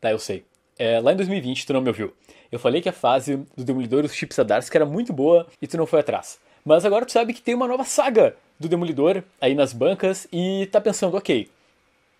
Tá, eu sei. É, lá em 2020 tu não me ouviu. Eu falei que a fase do Demolidor e os Chips Adarsk era muito boa e tu não foi atrás. Mas agora tu sabe que tem uma nova saga do Demolidor aí nas bancas e tá pensando, ok,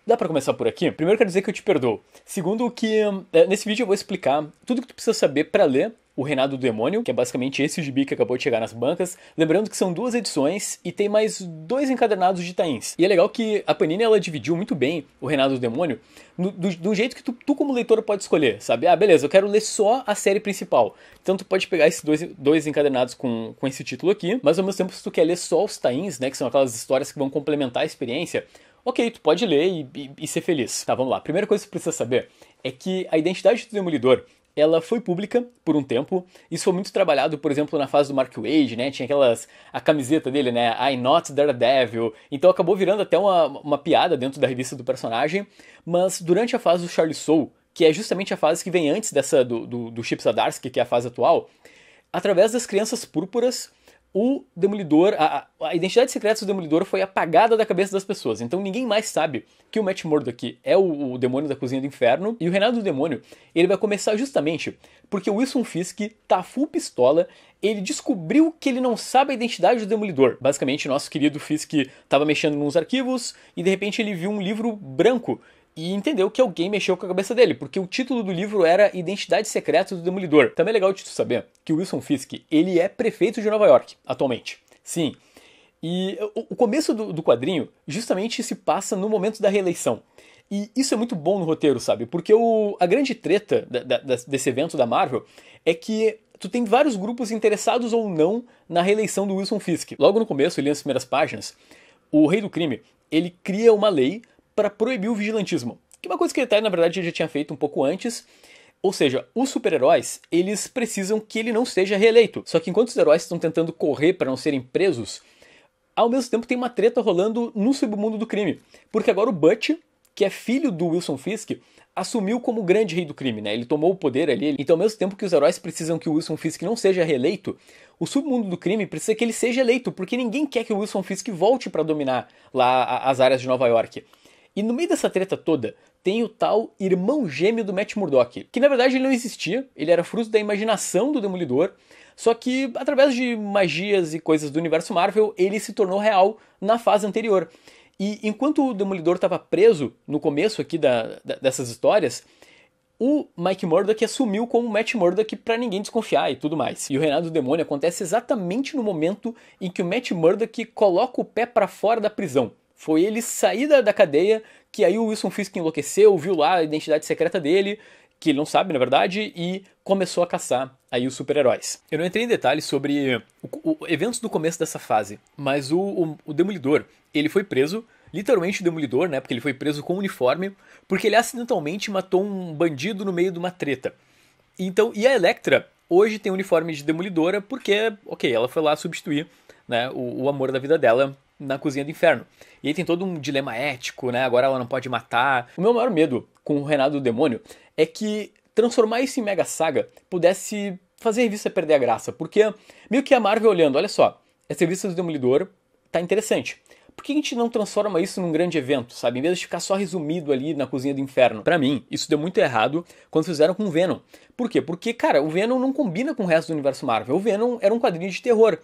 dá para começar por aqui? Primeiro quero dizer que eu te perdoo. Segundo que é, nesse vídeo eu vou explicar tudo que tu precisa saber para ler o Reinado do Demônio, que é basicamente esse gibi que acabou de chegar nas bancas. Lembrando que são duas edições e tem mais dois encadernados de tains. E é legal que a Panini ela dividiu muito bem o Reinado do Demônio no, do, do, jeito que tu, tu, como leitor, pode escolher, sabe? Ah, beleza, eu quero ler só a série principal. Então tu pode pegar esses dois, dois encadernados com, com esse título aqui, mas ao mesmo tempo, se tu quer ler só os tains, né, que são aquelas histórias que vão complementar a experiência, ok, tu pode ler e, e, e ser feliz. Tá, vamos lá. Primeira coisa que tu precisa saber é que a identidade do Demolidor ela foi pública por um tempo. Isso foi muito trabalhado, por exemplo, na fase do Mark Wade, né? Tinha aquelas a camiseta dele, né? I Not Daredevil. Então acabou virando até uma, uma piada dentro da revista do personagem. Mas durante a fase do Charlie Soul, que é justamente a fase que vem antes dessa do, do, do Chip Zdarsky, que é a fase atual, através das crianças púrpuras o Demolidor, a, a, identidade secreta do Demolidor foi apagada da cabeça das pessoas. Então ninguém mais sabe que o Matt Murdock é o, o, demônio da cozinha do inferno. E o renato do Demônio, ele vai começar justamente porque o Wilson Fisk tá full pistola, ele descobriu que ele não sabe a identidade do Demolidor. Basicamente, nosso querido Fisk estava mexendo nos arquivos e de repente ele viu um livro branco e entendeu que alguém mexeu com a cabeça dele, porque o título do livro era Identidade Secreta do Demolidor. Também é legal de saber que Wilson Fisk, ele é prefeito de Nova York atualmente. Sim. E o começo do, do quadrinho justamente se passa no momento da reeleição. E isso é muito bom no roteiro, sabe? Porque o, a grande treta da, da, desse evento da Marvel é que tu tem vários grupos interessados ou não na reeleição do Wilson Fisk. Logo no começo, ali nas primeiras páginas, o Rei do Crime, ele cria uma lei para proibir o vigilantismo, que é uma coisa que até na verdade já tinha feito um pouco antes. Ou seja, os super-heróis, eles precisam que ele não seja reeleito. Só que enquanto os heróis estão tentando correr para não serem presos, ao mesmo tempo tem uma treta rolando no submundo do crime, porque agora o Butch, que é filho do Wilson Fisk, assumiu como grande rei do crime, né? Ele tomou o poder ali. Então, ao mesmo tempo que os heróis precisam que o Wilson Fisk não seja reeleito, o submundo do crime precisa que ele seja eleito, porque ninguém quer que o Wilson Fisk volte para dominar lá as áreas de Nova York. E no meio dessa treta toda, tem o tal irmão gêmeo do Matt Murdock, que na verdade ele não existia, ele era fruto da imaginação do Demolidor, só que através de magias e coisas do universo Marvel, ele se tornou real na fase anterior. E enquanto o Demolidor estava preso no começo aqui da, da, dessas histórias, o Mike Murdock assumiu como Matt Murdock para ninguém desconfiar e tudo mais. E o reinado do demônio acontece exatamente no momento em que o Matt Murdock coloca o pé para fora da prisão. Foi ele sair da, da cadeia, que aí o Wilson Fisk enlouqueceu, viu lá a identidade secreta dele, que ele não sabe, na verdade, e começou a caçar aí os super-heróis. Eu não entrei em detalhes sobre o, o, eventos do começo dessa fase, mas o, o, o Demolidor, ele foi preso, literalmente o Demolidor, né, porque ele foi preso com o uniforme, porque ele acidentalmente matou um bandido no meio de uma treta. Então, e a Electra hoje tem um uniforme de Demolidora porque, ok, ela foi lá substituir né, o, o amor da vida dela na cozinha do inferno. E aí tem todo um dilema ético, né? Agora ela não pode matar. O meu maior medo com o Renato do Demônio é que transformar isso em mega saga pudesse fazer a revista perder a graça, porque meio que a Marvel olhando, olha só, essa revista do Demolidor tá interessante. Por que a gente não transforma isso num grande evento, sabe? Em vez de ficar só resumido ali na cozinha do inferno. Para mim, isso deu muito errado quando fizeram com o Venom. Por quê? Porque, cara, o Venom não combina com o resto do universo Marvel. O Venom era um quadrinho de terror.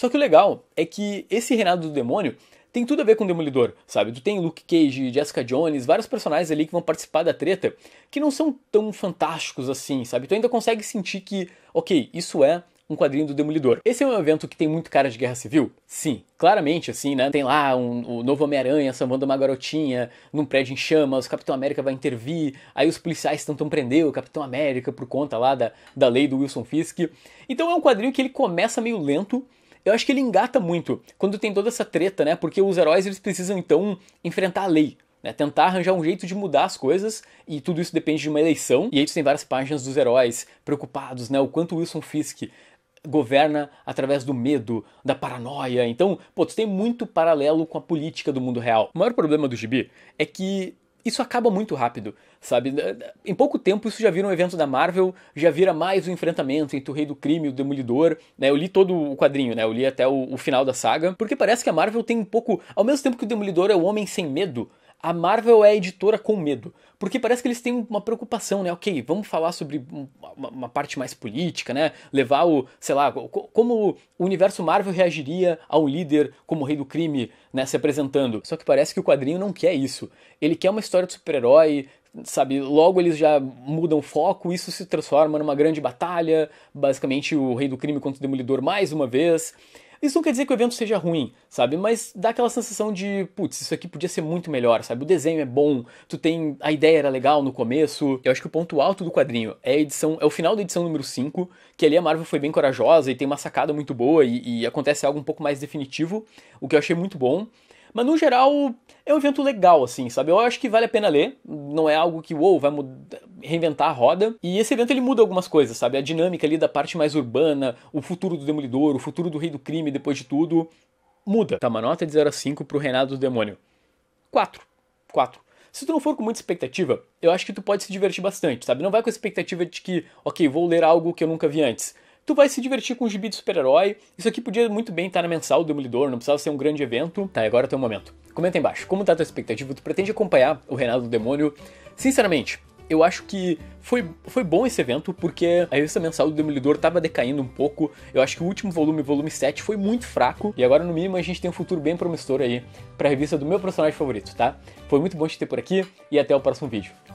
Só que o legal é que esse reinado do demônio tem tudo a ver com o Demolidor, sabe? Tu tem Luke Cage, Jessica Jones, vários personagens ali que vão participar da treta que não são tão fantásticos assim, sabe? Tu ainda consegue sentir que, ok, isso é um quadrinho do Demolidor. Esse é um evento que tem muito cara de guerra civil? Sim, claramente, assim, né? Tem lá um, o novo Homem-Aranha sambando uma garotinha num prédio em chamas, o Capitão América vai intervir, aí os policiais tentam prender o Capitão América por conta lá da, da lei do Wilson Fisk. Então é um quadrinho que ele começa meio lento, eu acho que ele engata muito quando tem toda essa treta, né? Porque os heróis eles precisam então enfrentar a lei. Né, tentar arranjar um jeito de mudar as coisas, e tudo isso depende de uma eleição. E aí tu tem várias páginas dos heróis preocupados, né? O quanto Wilson Fisk governa através do medo, da paranoia. Então, pô, tu tem muito paralelo com a política do mundo real. O maior problema do gibi é que isso acaba muito rápido, sabe? Eh, eh, em pouco tempo isso já vira um evento da Marvel, já vira mais um enfrentamento entre o Rei do Crime e o Demolidor, né? Eu li todo o quadrinho, né? Eu li até o, o final da saga, porque parece que a Marvel tem um pouco, ao mesmo tempo que o Demolidor é o homem sem medo, a Marvel é a editora com medo. Porque parece que eles têm uma preocupação, né? Ok, vamos falar sobre uma, uma parte mais política, né? Levar o, sei lá, como o universo Marvel reagiria a um líder como o rei do crime, né? Se apresentando. Só que parece que o quadrinho não quer isso. Ele quer uma história de super-herói, sabe? Logo eles já mudam o foco, isso se transforma numa grande batalha. Basicamente, o rei do crime contra o demolidor mais uma vez. Isso não quer dizer que o evento seja ruim, sabe? Mas dá aquela sensação de, putz, isso aqui podia ser muito melhor, sabe? O desenho é bom, tu tem. A ideia era legal no começo. Eu acho que o ponto alto do quadrinho é a edição, é o final da edição número 5, que ali a Marvel foi bem corajosa e tem uma sacada muito boa e, e acontece algo um pouco mais definitivo, o que eu achei muito bom. Mas no geral, é um evento legal, assim, sabe? Eu acho que vale a pena ler. Não é algo que, uou, wow, vai mudar reinventar a roda. E esse evento ele muda algumas coisas, sabe? A dinâmica ali da parte mais urbana, o futuro do Demolidor, o futuro do Rei do Crime depois de tudo, muda. Tá uma nota é de 0 a 5 pro renato do Demônio. 4. 4. Se tu não for com muita expectativa, eu acho que tu pode se divertir bastante, sabe? Não vai com a expectativa de que, ok, vou ler algo que eu nunca vi antes. Tu vai se divertir com o gibi de super-herói. Isso aqui podia muito bem estar na mensal do Demolidor, não precisava ser um grande evento. Tá, e agora é o teu momento. Comenta aí embaixo, como tá a tua expectativa? Tu pretende acompanhar o renato do Demônio? Sinceramente, eu acho que foi, foi bom esse evento, porque a revista mensal do Demolidor tava decaindo um pouco. Eu acho que o último volume, volume 7, foi muito fraco. E agora, no mínimo, a gente tem um futuro bem promissor aí pra revista do meu personagem favorito, tá? Foi muito bom te ter por aqui e até o próximo vídeo.